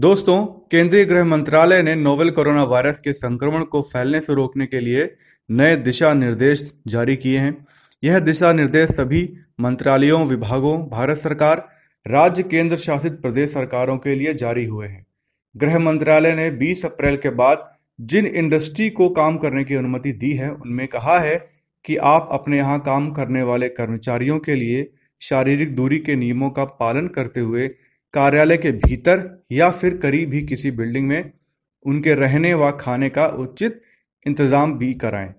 दोस्तों केंद्रीय गृह मंत्रालय ने नोवेल कोरोना वायरस के संक्रमण को फैलने से रोकने के लिए नए दिशा निर्देश जारी किए हैं यह दिशा निर्देश सभी मंत्रालयों विभागों भारत सरकार राज्य केंद्र शासित प्रदेश सरकारों के लिए जारी हुए हैं गृह मंत्रालय ने 20 अप्रैल के बाद जिन इंडस्ट्री को काम करने की अनुमति दी है उनमें कहा है कि आप अपने यहाँ काम करने वाले कर्मचारियों के लिए शारीरिक दूरी के नियमों का पालन करते हुए कार्यालय के भीतर या फिर करीब ही किसी बिल्डिंग में उनके रहने व खाने का उचित इंतजाम भी कराएं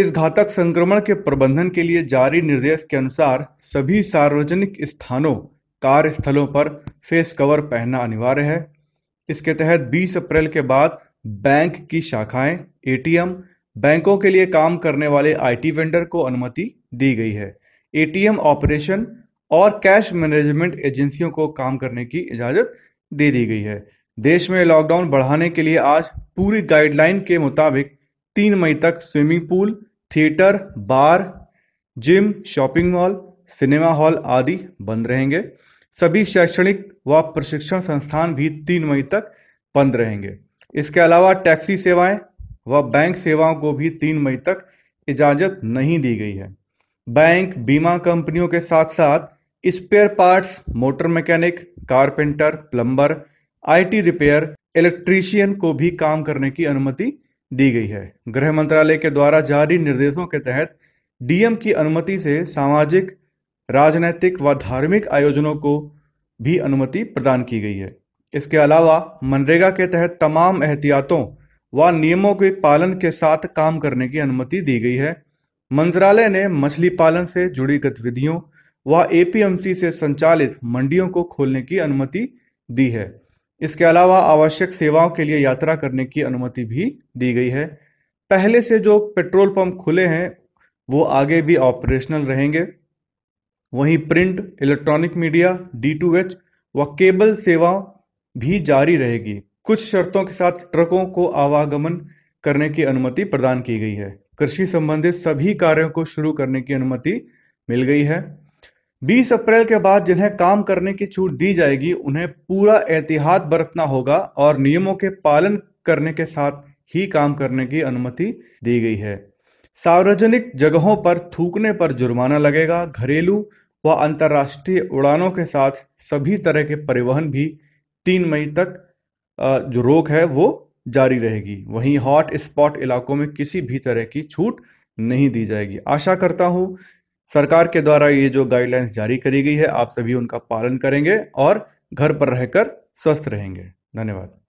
इस घातक संक्रमण के प्रबंधन के लिए जारी निर्देश के अनुसार सभी सार्वजनिक स्थानों कार्यस्थलों पर फेस कवर पहनना अनिवार्य है इसके तहत 20 अप्रैल के बाद बैंक की शाखाएं एटीएम बैंकों के लिए काम करने वाले आईटी वेंडर को अनुमति दी गई है एटीएम ऑपरेशन और कैश मैनेजमेंट एजेंसियों को काम करने की इजाज़त दे दी गई है देश में लॉकडाउन बढ़ाने के लिए आज पूरी गाइडलाइन के मुताबिक तीन मई तक swimming pool theatre bar gym shopping mall cinema hall आदि बंद रहेंगे सभी शैक्षणिक व प्रशिक्षण संस्थान भी तीन मई तक बंद रहेंगे इसके अलावा टैक्सी सेवाएं व बैंक सेवाओं को भी तीन मई तक इजाज़त नहीं दी गई है बैंक बीमा कंपनियों के साथ साथ spare parts motor mechanic carpenter plumber IT repair electrician को भी काम करने की अनुमति दी गई है गृह मंत्रालय के द्वारा जारी निर्देशों के तहत डीएम की अनुमति से सामाजिक राजनैतिक व धार्मिक आयोजनों को भी अनुमति प्रदान की गई है इसके अलावा मनरेगा के तहत तमाम एहतियातों व नियमों के पालन के साथ काम करने की अनुमति दी गई है मंत्रालय ने मछली पालन से जुड़ी गतिविधियों व एपीएमसी से संचालित मंडियों को खोलने की अनुमति दी है इसके अलावा आवश्यक सेवाओं के लिए यात्रा करने की अनुमति भी दी गई है पहले से जो पेट्रोल पंप खुले हैं वो आगे भी ऑपरेशनल रहेंगे वहीं print electronic media D to H व केबल सेवा भी जारी रहेगी कुछ शर्तों के साथ ट्रकों को आवागमन करने की अनुमति प्रदान की गई है कृषि संबंधित सभी कार्यों को शुरू करने की अनुमति मिल गई है बीस अप्रैल के बाद जिन्हें काम करने की छूट दी जाएगी उन्हें पूरा एहतियात बरतना होगा और नियमों के पालन करने के साथ ही काम करने की अनुमति दी गई है सार्वजनिक जगहों पर थूकने पर जुर्माना लगेगा घरेलू व अंतर्राष्ट्रीय उड़ानों के साथ सभी तरह के परिवहन भी तीन मई तक जो रोक है वो जारी रहेगी वहीं हॉट स्पॉट इलाकों में किसी भी तरह की छूट नहीं दी जाएगी आशा करता हूँ सरकार के द्वारा ये जो गाइडलाइंस जारी करी गई है आप सभी उनका पालन करेंगे और घर पर रहकर स्वस्थ रहेंगे धन्यवाद